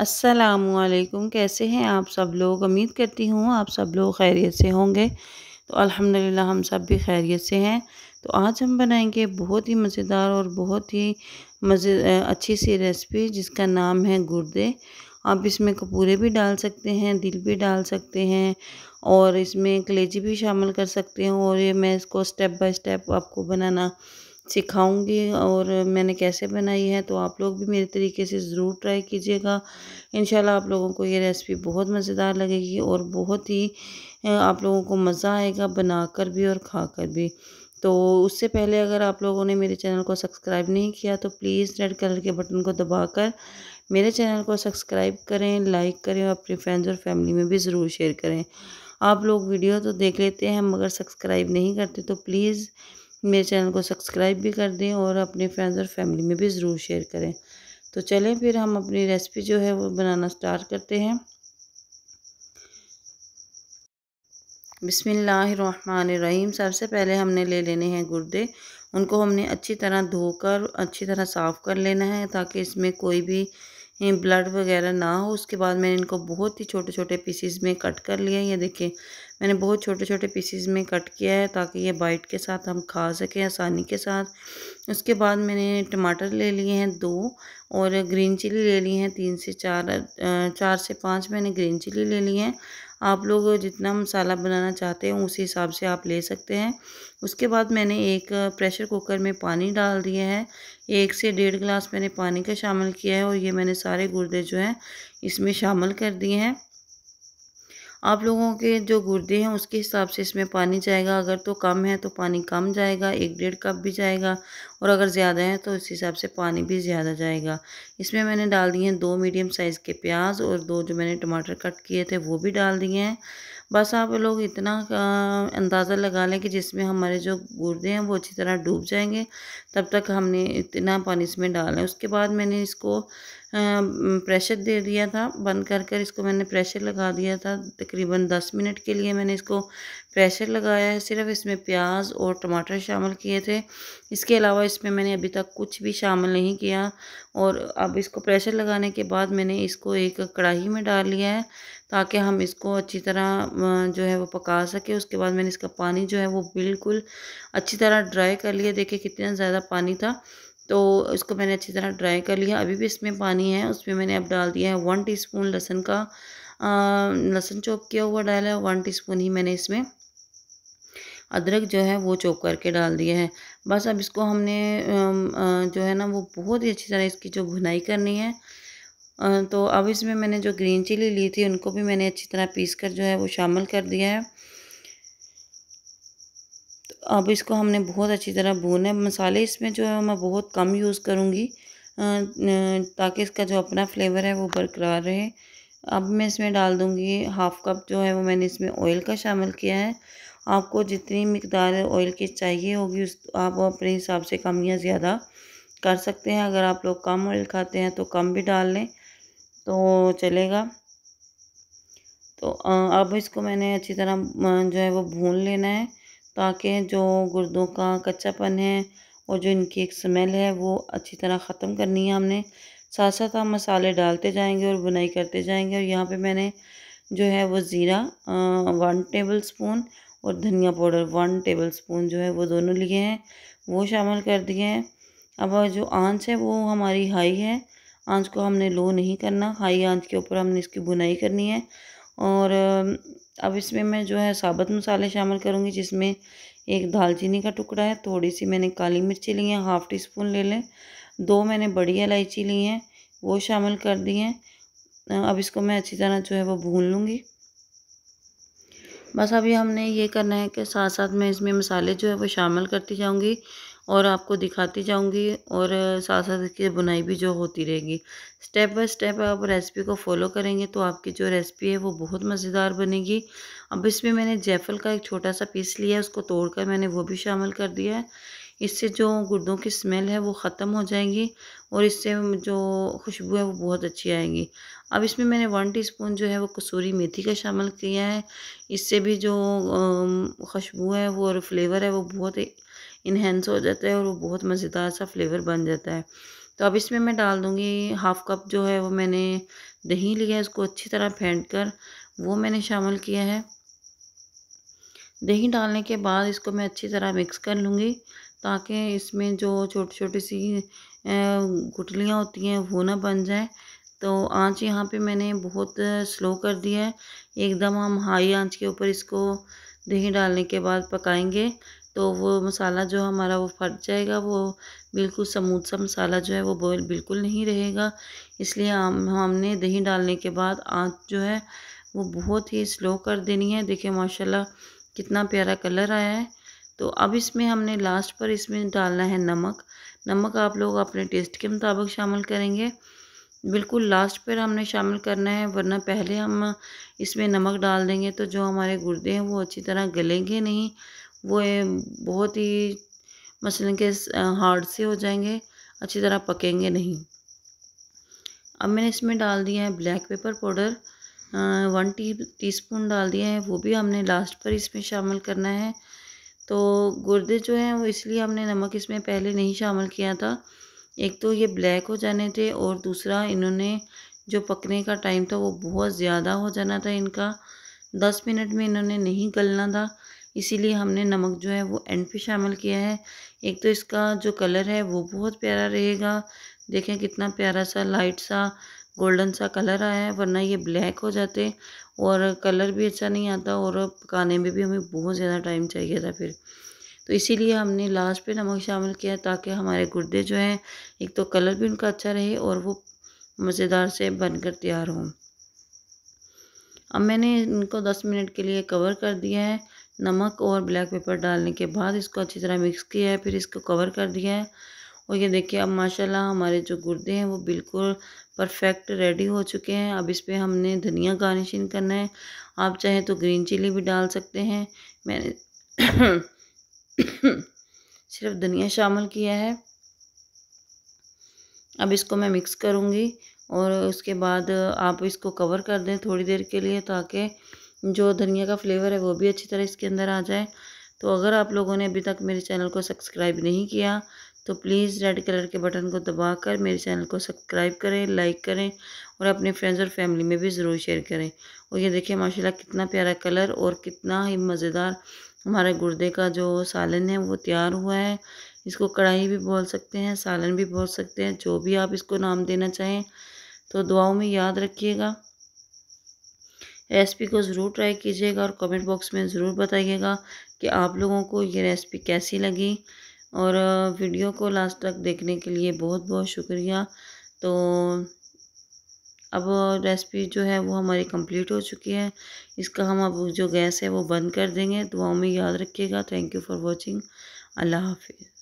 असलकुम कैसे हैं आप सब लोग उम्मीद करती हूँ आप सब लोग खैरियत से होंगे तो अल्हम्दुलिल्लाह हम सब भी खैरियत से हैं तो आज हम बनाएंगे बहुत ही मज़ेदार और बहुत ही मज़े अच्छी सी रेसिपी जिसका नाम है गुर्दे आप इसमें कपूरे भी डाल सकते हैं दिल भी डाल सकते हैं और इसमें कलेजी भी शामिल कर सकते हैं और ये मैं इसको स्टेप बाय स्टेप आपको बनाना सिखाऊंगी और मैंने कैसे बनाई है तो आप लोग भी मेरे तरीके से ज़रूर ट्राई कीजिएगा इन आप लोगों को ये रेसिपी बहुत मज़ेदार लगेगी और बहुत ही आप लोगों को मज़ा आएगा बनाकर भी और खाकर भी तो उससे पहले अगर आप लोगों ने मेरे चैनल को सब्सक्राइब नहीं किया तो प्लीज़ रेड कलर के बटन को दबाकर मेरे चैनल को सब्सक्राइब करें लाइक करें और अपने फ्रेंड्स और फैमिली में भी ज़रूर शेयर करें आप लोग वीडियो तो देख लेते हैं मगर सब्सक्राइब नहीं करते तो प्लीज़ मेरे चैनल को सब्सक्राइब भी कर दें और अपने फ्रेंड्स और फैमिली में भी ज़रूर शेयर करें तो चलें फिर हम अपनी रेसिपी जो है वो बनाना स्टार्ट करते हैं बिसमीम सबसे पहले हमने ले लेने हैं गुर्दे उनको हमने अच्छी तरह धोकर अच्छी तरह साफ़ कर लेना है ताकि इसमें कोई भी ब्लड वगैरह ना हो उसके बाद मैंने इनको बहुत ही छोटे छोटे पीसीज में कट कर लिया ये देखें मैंने बहुत छोटे छोटे पीसीज में कट किया है ताकि ये बाइट के साथ हम खा सकें आसानी के साथ उसके बाद मैंने टमाटर ले लिए हैं दो और ग्रीन चिली ले ली हैं तीन से चार चार से पाँच मैंने ग्रीन चिली ले ली हैं आप लोग जितना मसाला बनाना चाहते हैं उसी हिसाब से आप ले सकते हैं उसके बाद मैंने एक प्रेशर कुकर में पानी डाल दिया है एक से डेढ़ गिलास मैंने पानी का शामिल किया है और ये मैंने सारे गुर्दे जो हैं इसमें शामिल कर दिए हैं आप लोगों के जो गुर्दे हैं उसके हिसाब से इसमें पानी जाएगा अगर तो कम है तो पानी कम जाएगा एक डेढ़ कप भी जाएगा और अगर ज़्यादा है तो इस हिसाब से पानी भी ज़्यादा जाएगा इसमें मैंने डाल दिए हैं दो मीडियम साइज़ के प्याज और दो जो मैंने टमाटर कट किए थे वो भी डाल दिए हैं बस आप लोग इतना अंदाज़ा लगा लें कि जिसमें हमारे जो गुर्दे हैं वो अच्छी तरह डूब जाएंगे तब तक हमने इतना पानी इसमें डाला है उसके बाद मैंने इसको प्रेशर दे दिया था बंद कर कर इसको मैंने प्रेशर लगा दिया था तकरीबन दस मिनट के लिए मैंने इसको प्रेशर लगाया है सिर्फ इसमें प्याज और टमाटर शामिल किए थे इसके अलावा इसमें मैंने अभी तक कुछ भी शामिल नहीं किया और अब इसको प्रेशर लगाने के बाद मैंने इसको एक कढ़ाई में डाल लिया है ताकि हम इसको अच्छी तरह जो है वो पका सके उसके बाद मैंने इसका पानी जो है वो बिल्कुल अच्छी तरह ड्राई कर लिया देखिए कितना ज़्यादा पानी था तो इसको मैंने अच्छी तरह ड्राई कर लिया अभी भी इसमें पानी है उसमें मैंने अब डाल दिया है वन टीस्पून लहसुन का लहसुन चॉप किया हुआ डाला है वन टीस्पून ही मैंने इसमें अदरक जो है वो चॉप करके डाल दिया है बस अब इसको हमने जो है ना वो बहुत ही अच्छी तरह इसकी जो भुनाई करनी है तो अब इसमें मैंने जो ग्रीन चिली ली थी उनको भी मैंने अच्छी तरह पीस कर जो है वो शामिल कर दिया है अब इसको हमने बहुत अच्छी तरह भूना है मसाले इसमें जो है मैं बहुत कम यूज़ करूँगी ताकि इसका जो अपना फ्लेवर है वो बरकरार रहे अब मैं इसमें डाल दूँगी हाफ़ कप जो है वो मैंने इसमें ऑयल का शामिल किया है आपको जितनी मकदार ऑयल की चाहिए होगी उस आप अपने हिसाब से कम या ज़्यादा कर सकते हैं अगर आप लोग कम ऑयल खाते हैं तो कम भी डाल लें तो चलेगा तो अब इसको मैंने अच्छी तरह जो है वो भून लेना है ताकि जो गुर्दों का कच्चापन है और जो इनकी एक स्मेल है वो अच्छी तरह ख़त्म करनी है हमने साथ साथ हम मसाले डालते जाएंगे और बुनाई करते जाएंगे और यहाँ पे मैंने जो है वो ज़ीरा वन टेबल स्पून और धनिया पाउडर वन टेबल स्पून जो है वो दोनों लिए हैं वो शामिल कर दिए हैं अब जो आंच है वो हमारी हाई है आंच को हमने लो नहीं करना हाई आंच के ऊपर हमने इसकी बुनाई करनी है और अब इसमें मैं जो है साबुत मसाले शामिल करूँगी जिसमें एक दालचीनी का टुकड़ा है थोड़ी सी मैंने काली मिर्ची ली है हाफ़ टी स्पून ले लें दो मैंने बड़ी इलायची ली हैं वो शामिल कर दी हैं अब इसको मैं अच्छी तरह जो है वो भून लूँगी बस अभी हमने ये करना है कि साथ साथ मैं इसमें मसाले जो है वो शामिल करती जाऊँगी और आपको दिखाती जाऊंगी और साथ साथ इसकी बुनाई भी जो होती रहेगी स्टेप बाय स्टेप आप रेसिपी को फॉलो करेंगे तो आपकी जो रेसिपी है वो बहुत मज़ेदार बनेगी अब इसमें मैंने जैफल का एक छोटा सा पीस लिया है उसको तोड़कर मैंने वो भी शामिल कर दिया है इससे जो गुर्दों की स्मेल है वो ख़त्म हो जाएगी और इससे जो खुशबू है वो बहुत अच्छी आएगी अब इसमें मैंने वन टीस्पून जो है वो कसूरी मेथी का शामिल किया है इससे भी जो खुशबू है वो और फ्लेवर है वो बहुत इन्हेंस हो जाता है और वो बहुत मज़ेदार सा फ्लेवर बन जाता है तो अब इसमें मैं डाल दूँगी हाफ़ कप जो है वो मैंने दही लिया है उसको अच्छी तरह फेंट कर वो मैंने शामिल किया है दही डालने के बाद इसको मैं अच्छी तरह मिक्स कर लूँगी ताकि इसमें जो छोटी छोटी सी गुटलियाँ होती हैं वो ना बन जाए तो आंच यहाँ पे मैंने बहुत स्लो कर दिया है एकदम हम हाई आंच के ऊपर इसको दही डालने के बाद पकाएंगे तो वो मसाला जो हमारा वो फट जाएगा वो बिल्कुल समूथ सा मसाला जो है वो बॉयल बिल्कुल नहीं रहेगा इसलिए हम हमने दही डालने के बाद आँच जो है वो बहुत ही स्लो कर देनी है देखिए माशाल्लाह कितना प्यारा कलर आया है तो अब इसमें हमने लास्ट पर इसमें डालना है नमक नमक आप लोग अपने टेस्ट के मुताबिक शामिल करेंगे बिल्कुल लास्ट पर हमने शामिल करना है वरना पहले हम इसमें नमक डाल देंगे तो जो हमारे गुर्दे हैं वो अच्छी तरह गलेंगे नहीं वो बहुत ही मसलन के हार्ड से हो जाएंगे अच्छी तरह पकेंगे नहीं अब मैंने इसमें डाल दिया है black pepper powder one tea teaspoon डाल दिया है वो भी हमने लास्ट पर इसमें शामिल करना है तो गुर्दे जो हैं वो इसलिए हमने नमक इसमें पहले नहीं शामिल किया था एक तो ये ब्लैक हो जाने थे और दूसरा इन्होंने जो पकने का टाइम था वो बहुत ज़्यादा हो जाना था इनका दस मिनट में इन्होंने नहीं गलना था इसीलिए हमने नमक जो है वो एंड पे शामिल किया है एक तो इसका जो कलर है वो बहुत प्यारा रहेगा देखें कितना प्यारा सा लाइट सा गोल्डन सा कलर आया है वरना ये ब्लैक हो जाते और कलर भी अच्छा नहीं आता और पकाने में भी हमें बहुत ज़्यादा टाइम चाहिए था फिर तो इसीलिए हमने लास्ट पे नमक शामिल किया ताकि हमारे गुर्दे जो हैं एक तो कलर भी उनका अच्छा रहे और वो मज़ेदार से बनकर तैयार हों अब मैंने इनको दस मिनट के लिए कवर कर दिया है नमक और ब्लैक पेपर डालने के बाद इसको अच्छी तरह मिक्स किया है फिर इसको कवर कर दिया है और ये देखिए अब माशाल्लाह हमारे जो गुर्दे हैं वो बिल्कुल परफेक्ट रेडी हो चुके हैं अब इस पर हमने धनिया गार्निशिंग करना है आप चाहें तो ग्रीन चिली भी डाल सकते हैं मैंने सिर्फ धनिया शामिल किया है अब इसको मैं मिक्स करूँगी और उसके बाद आप इसको कवर कर दें थोड़ी देर के लिए ताकि जो धनिया का फ्लेवर है वो भी अच्छी तरह इसके अंदर आ जाए तो अगर आप लोगों ने अभी तक मेरे चैनल को सब्सक्राइब नहीं किया तो प्लीज़ रेड कलर के बटन को दबाकर मेरे चैनल को सब्सक्राइब करें लाइक करें और अपने फ्रेंड्स और फैमिली में भी ज़रूर शेयर करें और ये देखिए माशाल्लाह कितना प्यारा कलर और कितना ही मज़ेदार हमारे गुर्दे का जो सालन है वो तैयार हुआ है इसको कढ़ाई भी बोल सकते हैं सालन भी बोल सकते हैं जो भी आप इसको नाम देना चाहें तो दुआओं में याद रखिएगा रेसिपी को ज़रूर ट्राई कीजिएगा और कमेंट बॉक्स में ज़रूर बताइएगा कि आप लोगों को ये रेसिपी कैसी लगी और वीडियो को लास्ट तक देखने के लिए बहुत बहुत शुक्रिया तो अब रेसिपी जो है वो हमारी कंप्लीट हो चुकी है इसका हम अब जो गैस है वो बंद कर देंगे दुआओं में याद रखिएगा थैंक यू फॉर वॉचिंग अल्लाह हाफिज़